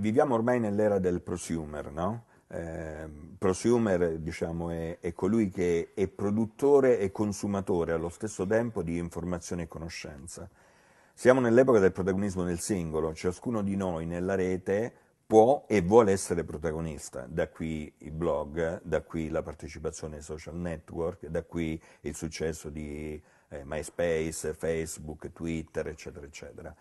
viviamo ormai nell'era del prosumer, no? Eh, prosumer diciamo, è, è, colui che è produttore e consumatore allo stesso tempo di informazione e conoscenza. Siamo nell'epoca del protagonismo del singolo, ciascuno di noi nella rete può e vuole essere protagonista, da qui i blog, da qui la partecipazione ai social network, da qui il successo di eh, MySpace, Facebook, Twitter, eccetera, eccetera.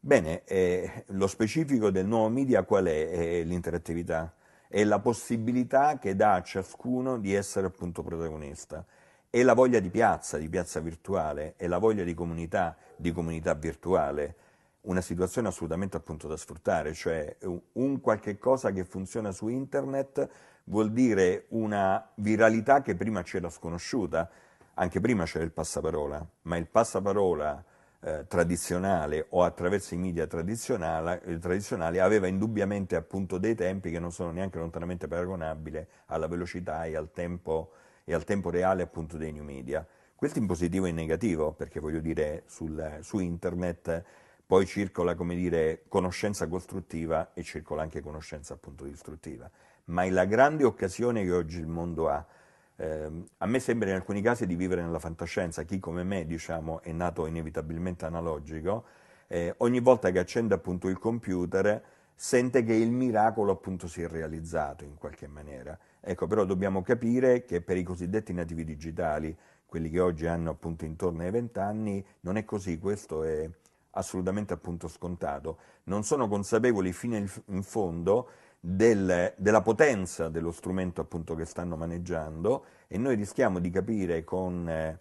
Bene, eh, lo specifico del nuovo media qual è? è l'interattività, è la possibilità che dà a ciascuno di essere appunto protagonista, è la voglia di piazza, di piazza virtuale, è la voglia di comunità, di comunità virtuale, una situazione assolutamente appunto da sfruttare, cioè un qualche cosa che funziona su internet vuol dire una viralità che prima c'era sconosciuta, anche prima c'era il passaparola, ma il passaparola eh, tradizionale o attraverso i media eh, tradizionali aveva indubbiamente appunto dei tempi che non sono neanche lontanamente paragonabili alla velocità e al tempo, e al tempo reale appunto dei new media. Questo in positivo e in negativo, perché voglio dire sul, su internet poi circola, come dire, conoscenza costruttiva e circola anche conoscenza appunto distruttiva. Ma è la grande occasione che oggi il mondo ha eh, a me sembra in alcuni casi di vivere nella fantascienza, chi come me diciamo, è nato inevitabilmente analogico, eh, ogni volta che accende appunto il computer sente che il miracolo appunto si è realizzato in qualche maniera. Ecco, però dobbiamo capire che per i cosiddetti nativi digitali, quelli che oggi hanno appunto intorno ai vent'anni, non è così, questo è assolutamente appunto scontato. Non sono consapevoli fino in fondo del, della potenza dello strumento appunto che stanno maneggiando e noi rischiamo di capire con eh,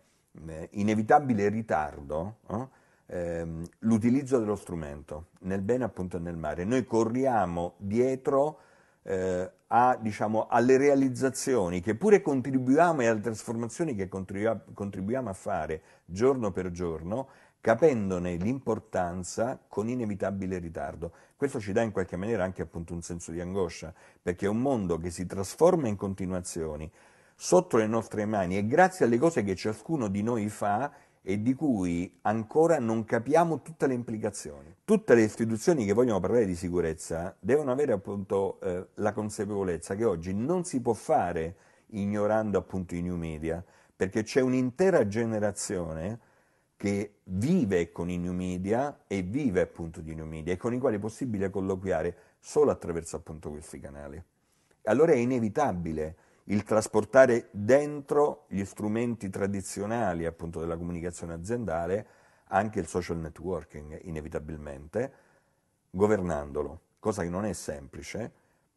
eh inevitabile ritardo eh, ehm, l'utilizzo dello strumento nel bene appunto e nel male. Noi corriamo dietro eh, a, diciamo, alle realizzazioni che pure contribuiamo e alle trasformazioni che contribuiamo a fare giorno per giorno capendone l'importanza con inevitabile ritardo. Questo ci dà in qualche maniera anche appunto un senso di angoscia, perché è un mondo che si trasforma in continuazioni sotto le nostre mani e grazie alle cose che ciascuno di noi fa e di cui ancora non capiamo tutte le implicazioni. Tutte le istituzioni che vogliono parlare di sicurezza devono avere appunto eh, la consapevolezza che oggi non si può fare ignorando appunto i new media, perché c'è un'intera generazione che vive con i new media e vive appunto di new media e con i quali è possibile colloquiare solo attraverso appunto questi canali. Allora è inevitabile il trasportare dentro gli strumenti tradizionali appunto della comunicazione aziendale anche il social networking inevitabilmente governandolo, cosa che non è semplice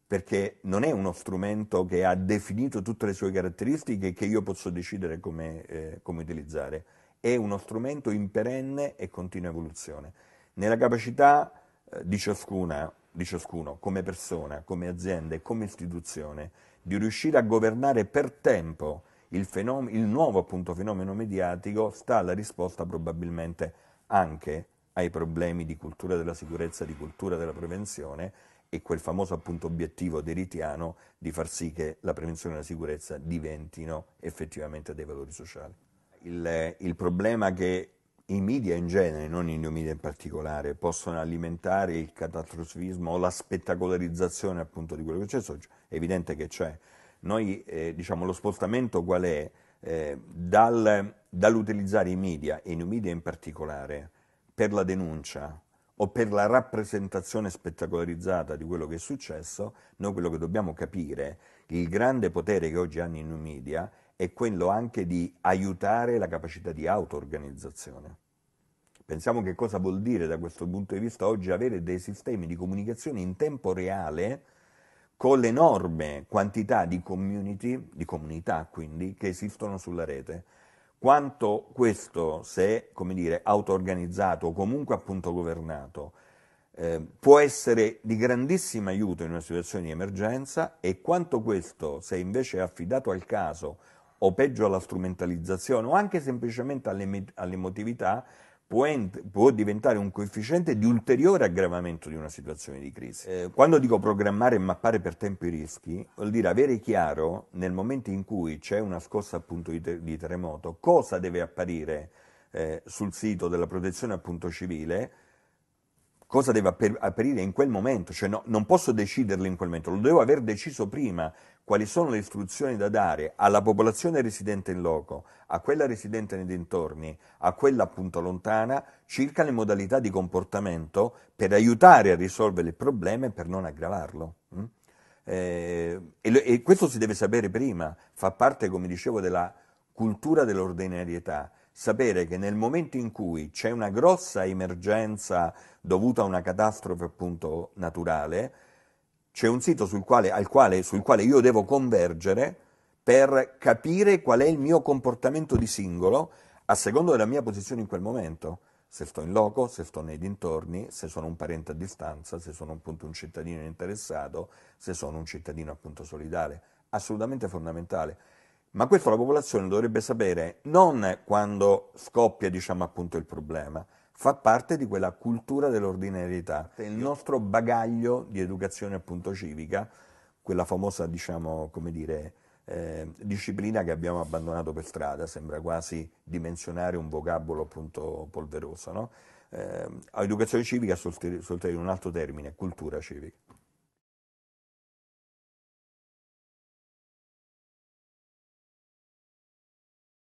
perché non è uno strumento che ha definito tutte le sue caratteristiche che io posso decidere come, eh, come utilizzare è uno strumento in perenne e continua evoluzione. Nella capacità eh, di, ciascuna, di ciascuno, come persona, come azienda e come istituzione, di riuscire a governare per tempo il, fenomeno, il nuovo appunto, fenomeno mediatico sta la risposta probabilmente anche ai problemi di cultura della sicurezza, di cultura della prevenzione e quel famoso appunto obiettivo deritiano di far sì che la prevenzione e la sicurezza diventino effettivamente dei valori sociali il, il problema che i media in genere, non i new media in particolare, possono alimentare il catastrofismo o la spettacolarizzazione appunto di quello che c'è, è evidente che c'è. Noi, eh, diciamo, lo spostamento qual è? Eh, dal, dall'utilizzare i media, e i new media in particolare, per la denuncia o per la rappresentazione spettacolarizzata di quello che è successo, noi quello che dobbiamo capire, il grande potere che oggi hanno i new media è quello anche di aiutare la capacità di auto-organizzazione. Pensiamo che cosa vuol dire da questo punto di vista oggi avere dei sistemi di comunicazione in tempo reale con l'enorme quantità di community, di comunità quindi, che esistono sulla rete. Quanto questo, se come dire, auto-organizzato o comunque appunto governato, eh, può essere di grandissimo aiuto in una situazione di emergenza e quanto questo, se invece è affidato al caso o peggio alla strumentalizzazione o anche semplicemente all'emotività può, può, diventare un coefficiente di ulteriore aggravamento di una situazione di crisi. Eh, quando dico programmare e mappare per tempo i rischi, vuol dire avere chiaro nel momento in cui c'è una scossa appunto di, te di terremoto cosa deve apparire eh, sul sito della protezione appunto civile cosa deve aprire in quel momento, cioè no, non posso deciderlo in quel momento, lo devo aver deciso prima quali sono le istruzioni da dare alla popolazione residente in loco, a quella residente nei dintorni, a quella appunto lontana, circa le modalità di comportamento per aiutare a risolvere il problema e per non aggravarlo. Mm? Eh, e, e questo si deve sapere prima, fa parte, come dicevo, della cultura dell'ordinarietà sapere che nel momento in cui c'è una grossa emergenza dovuta a una catastrofe appunto naturale, c'è un sito sul quale, quale, sul quale io devo convergere per capire qual è il mio comportamento di singolo a secondo della mia posizione in quel momento se sto in loco, se sto nei dintorni, se sono un parente a distanza, se sono appunto un cittadino interessato, se sono un cittadino appunto solidale. Assolutamente fondamentale. Ma questo la popolazione dovrebbe sapere non quando scoppia diciamo, appunto, il problema, fa parte di quella cultura dell'ordinarietà, il nostro bagaglio di educazione appunto, civica, quella famosa diciamo, dire, eh, disciplina che abbiamo abbandonato per strada, sembra quasi dimensionare un vocabolo appunto, polveroso. No? Eh, educazione civica soltanto un altro termine, cultura civica.